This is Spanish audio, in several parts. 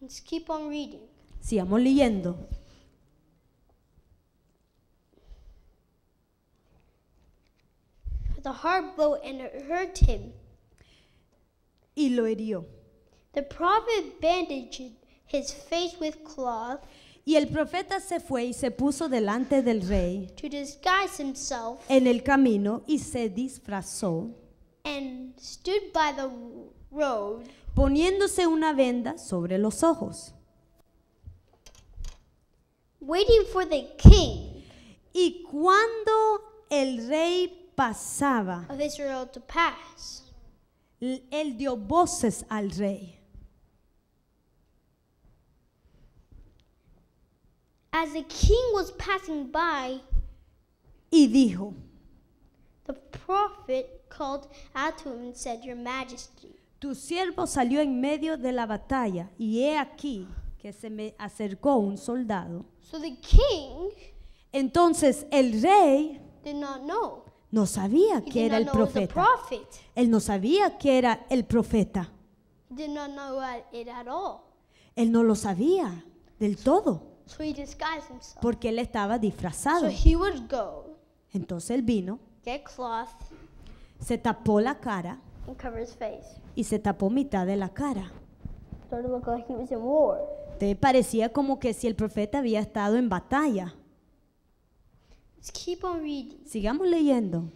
Let's keep on reading. Sigamos leyendo. The heart blow and it hurt him. Y lo hirió. The prophet bandaged his face with cloth. Y el profeta se fue y se puso delante del rey to disguise himself, en el camino y se disfrazó and stood by the road, poniéndose una venda sobre los ojos. Waiting for the king. Y cuando el rey pasaba, of Israel to pass. El dio voces al rey. As the king was passing by, y dijo, the prophet called out to him and said, Your Majesty. Tu siervo salió en medio de la batalla, y he aquí que se me acercó un soldado. So the king Entonces el rey no sabía que era el profeta. Él no sabía que era el profeta. Él no lo sabía del todo, porque él estaba disfrazado. he would go, Entonces él vino, cloth, se tapó la cara y se tapó mitad de la cara. Te parecía como que si el profeta había estado en batalla. Sigamos leyendo.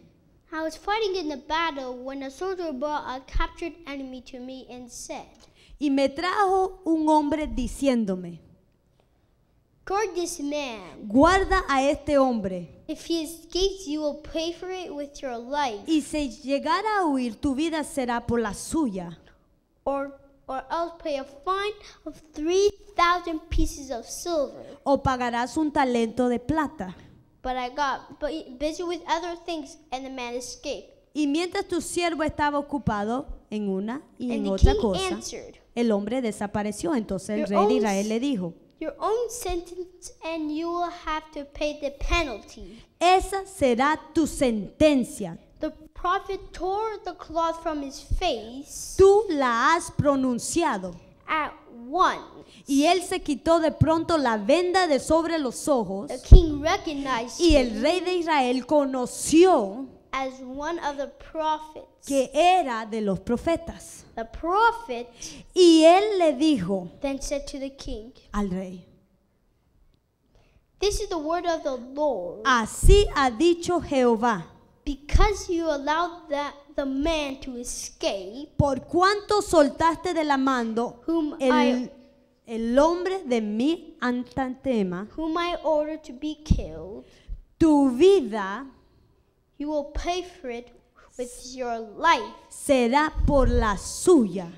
I was fighting in the battle when a soldier brought a captured enemy to me and said, y me trajo un hombre diciéndome, Guard this man. Guarda a este hombre. If he escapes, you will pay for it with your life. Y si llegara a huir, tu vida será por la suya. Or, or else pay a fine of 3,000 pieces of silver. O pagarás un talento de plata. But I got busy with other things and the man escaped. Y mientras tu siervo estaba ocupado en una y And en otra cosa, answered, el hombre desapareció. Entonces el rey de Israel le dijo, your own sentence and you will have to pay the penalty. Esa será tu sentencia. The prophet tore the cloth from his face. Tú la has pronunciado. At one. Y él se quitó de pronto la venda de sobre los ojos. The king recognized y el rey de Israel conoció as one of the prophets. que era de los profetas. The prophet y él le dijo then said to the king, al rey, This is the word of the Lord. Así ha dicho Jehová. Because you allowed that the man to escape, por cuanto soltaste del amando whom el, I, el hombre de mi antantema, whom I ordered to be killed, tu vida You will pay for it with your life. Será por la suya.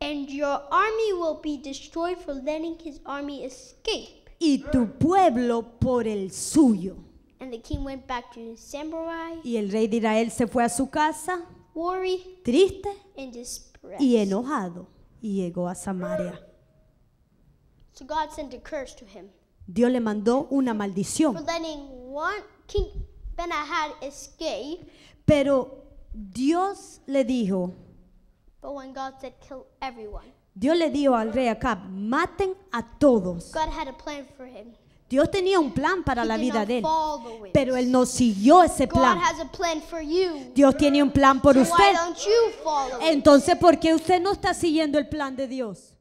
And your army will be destroyed for letting his army escape. Y tu pueblo por el suyo. And the king went back to his samurai. Y el rey de Israel se fue a su casa. Worry, triste and distressed. y enojado. Y llegó a Samaria. So God sent a curse to him. Dios le mandó una maldición. For letting one king pero Dios le dijo. Dios le dijo al rey Acab, maten a todos. Dios tenía un plan para la vida de él, pero él no siguió ese plan. Dios tiene un plan por usted. Entonces, ¿por qué usted no está siguiendo el plan de Dios?